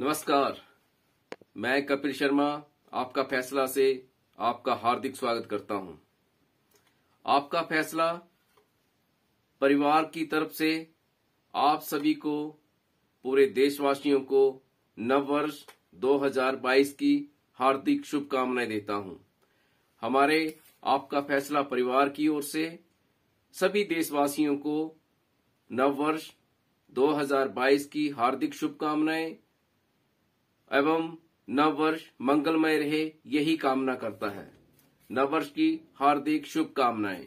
नमस्कार मैं कपिल शर्मा आपका फैसला से आपका हार्दिक स्वागत करता हूं आपका फैसला परिवार की तरफ से आप सभी को पूरे देशवासियों को नववर्ष 2022 की हार्दिक शुभकामनाएं देता हूं हमारे आपका फैसला परिवार की ओर से सभी देशवासियों को नववर्ष 2022 की हार्दिक शुभकामनाएं एवं नव वर्ष मंगलमय रहे यही कामना करता है नव वर्ष की हार्दिक शुभकामनाएं